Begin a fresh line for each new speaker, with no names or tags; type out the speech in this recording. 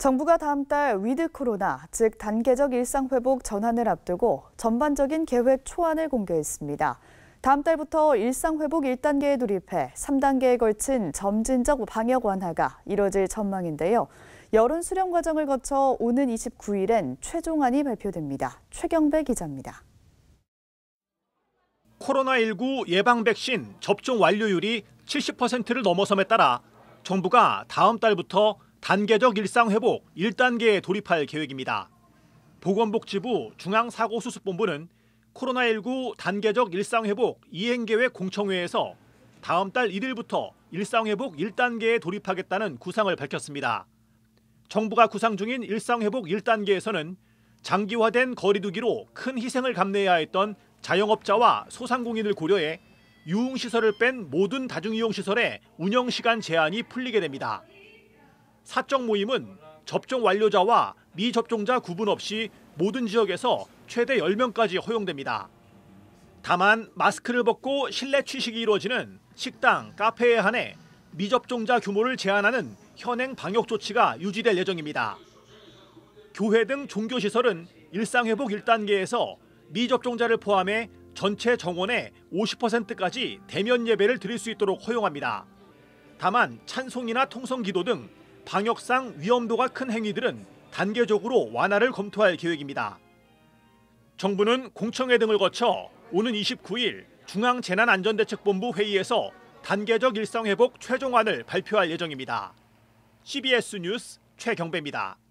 정부가 다음 달 위드 코로나, 즉 단계적 일상 회복 전환을 앞두고 전반적인 계획 초안을 공개했습니다. 다음 달부터 일상 회복 1단계에 돌입해 3단계에 걸친 점진적 방역 완화가 이뤄질 전망인데요. 여론 수렴 과정을 거쳐 오는 29일엔 최종안이 발표됩니다. 최경배 기자입니다.
코로나19 예방 백신 접종 완료율이 70%를 넘어섬에 따라 정부가 다음 달부터 단계적 일상회복 1단계에 돌입할 계획입니다. 보건복지부 중앙사고수습본부는 코로나19 단계적 일상회복 이행계획 공청회에서 다음 달 1일부터 일상회복 1단계에 돌입하겠다는 구상을 밝혔습니다. 정부가 구상 중인 일상회복 1단계에서는 장기화된 거리두기로 큰 희생을 감내해야 했던 자영업자와 소상공인을 고려해 유흥시설을 뺀 모든 다중이용시설의 운영시간 제한이 풀리게 됩니다. 사적 모임은 접종 완료자와 미접종자 구분 없이 모든 지역에서 최대 10명까지 허용됩니다. 다만 마스크를 벗고 실내 취식이 이루어지는 식당, 카페에 한해 미접종자 규모를 제한하는 현행 방역 조치가 유지될 예정입니다. 교회 등 종교시설은 일상회복 1단계에서 미접종자를 포함해 전체 정원의 50%까지 대면 예배를 드릴 수 있도록 허용합니다. 다만 찬송이나 통성기도 등 방역상 위험도가 큰 행위들은 단계적으로 완화를 검토할 계획입니다. 정부는 공청회 등을 거쳐 오는 29일 중앙재난안전대책본부 회의에서 단계적 일상회복 최종안을 발표할 예정입니다. CBS 뉴스 최경배입니다.